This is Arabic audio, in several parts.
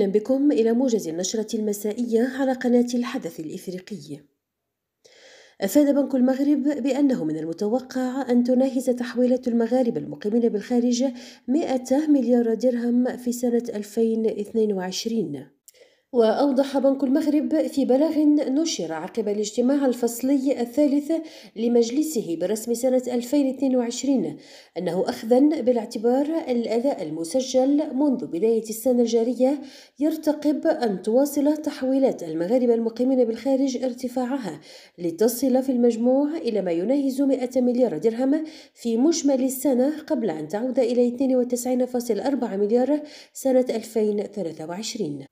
أهلا بكم إلى موجز النشرة المسائية على قناة الحدث الإفريقي. أفاد بنك المغرب بأنه من المتوقع أن تناهز تحويلات المغاربة المقيمين بالخارج 100 مليار درهم في سنة 2022 وأوضح بنك المغرب في بلاغ نشر عقب الاجتماع الفصلي الثالث لمجلسه برسم سنة 2022 أنه أخذا بالاعتبار الأداء المسجل منذ بداية السنة الجارية يرتقب أن تواصل تحويلات المغاربة المقيمين بالخارج ارتفاعها لتصل في المجموع إلى ما يناهز 100 مليار درهم في مجمل السنة قبل أن تعود إلى 92.4 مليار سنة 2023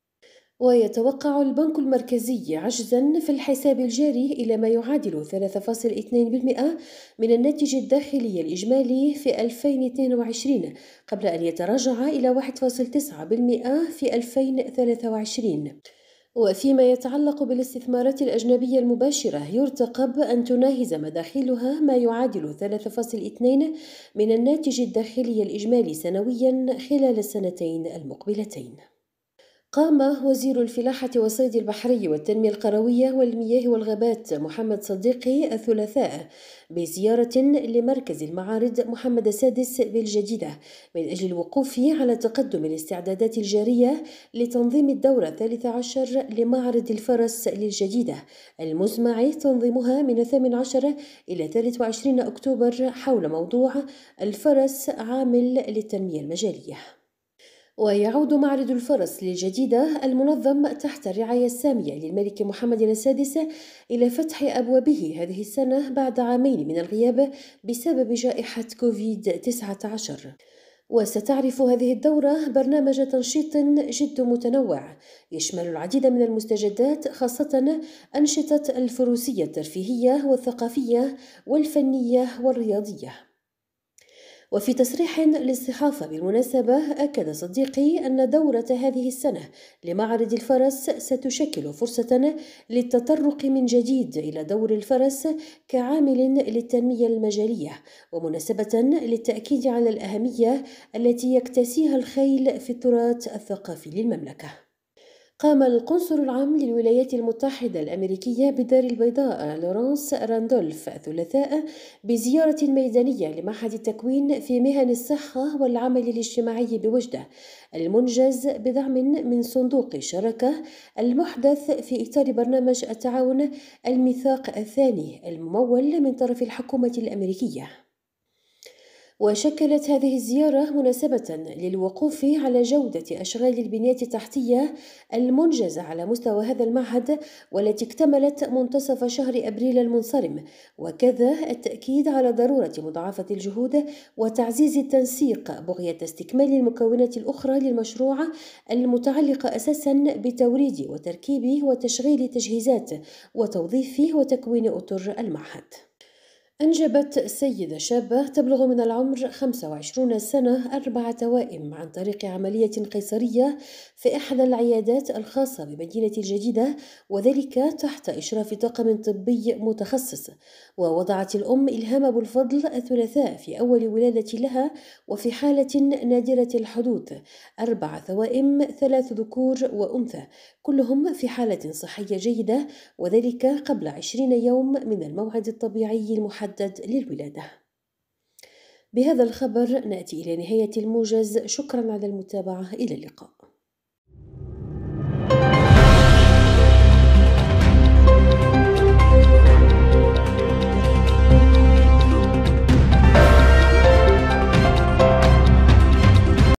ويتوقع البنك المركزي عجزا في الحساب الجاري إلى ما يعادل 3.2% من الناتج الداخلي الإجمالي في 2022 قبل أن يتراجع إلى 1.9% في 2023 وفيما يتعلق بالاستثمارات الأجنبية المباشرة يرتقب أن تناهز مداخلها ما يعادل 3.2 من الناتج الداخلي الإجمالي سنويا خلال السنتين المقبلتين قام وزير الفلاحة والصيد البحري والتنمية القروية والمياه والغابات محمد صديقي الثلاثاء بزيارة لمركز المعارض محمد السادس بالجديدة من أجل الوقوف على تقدم الاستعدادات الجارية لتنظيم الدورة الثالثة عشر لمعرض الفرس للجديدة المزمع تنظيمها من الثامن عشر إلى 23 أكتوبر حول موضوع الفرس عامل للتنمية المجالية ويعود معرض الفرس للجديدة المنظم تحت الرعاية السامية للملك محمد السادس إلى فتح أبوابه هذه السنة بعد عامين من الغياب بسبب جائحة كوفيد 19 وستعرف هذه الدورة برنامج تنشيط جد متنوع يشمل العديد من المستجدات خاصة أنشطة الفروسية الترفيهية والثقافية والفنية والرياضية وفي تصريح للصحافة بالمناسبة أكد صديقي أن دورة هذه السنة لمعرض الفرس ستشكل فرصة للتطرق من جديد إلى دور الفرس كعامل للتنمية المجالية ومناسبة للتأكيد على الأهمية التي يكتسيها الخيل في التراث الثقافي للمملكة قام القنصل العام للولايات المتحدة الأمريكية بالدار البيضاء لورانس راندولف الثلاثاء بزيارة ميدانية لمعهد التكوين في مهن الصحة والعمل الاجتماعي بوجدة المنجز بدعم من صندوق الشراكة المحدث في إطار برنامج التعاون الميثاق الثاني الممول من طرف الحكومة الأمريكية وشكلت هذه الزيارة مناسبة للوقوف على جودة أشغال البنية التحتية المنجزة على مستوى هذا المعهد والتي اكتملت منتصف شهر أبريل المنصرم وكذا التأكيد على ضرورة مضاعفة الجهود وتعزيز التنسيق بغية استكمال المكونات الأخرى للمشروع المتعلقة أساسا بتوريد وتركيب وتشغيل تجهيزات وتوظيف وتكوين أطر المعهد أنجبت سيدة شابة تبلغ من العمر 25 سنة أربع توائم عن طريق عملية قيصرية في إحدى العيادات الخاصة بمدينة الجديدة وذلك تحت إشراف طاقم طبي متخصص ووضعت الأم إلهام أبو الفضل الثلاثاء في أول ولادة لها وفي حالة نادرة الحدوث أربع توائم ثلاث ذكور وأنثى كلهم في حالة صحية جيدة وذلك قبل 20 يوم من الموعد الطبيعي المحدد المحدد للولادة بهذا الخبر نأتي إلى نهاية الموجز شكرا على المتابعة إلى اللقاء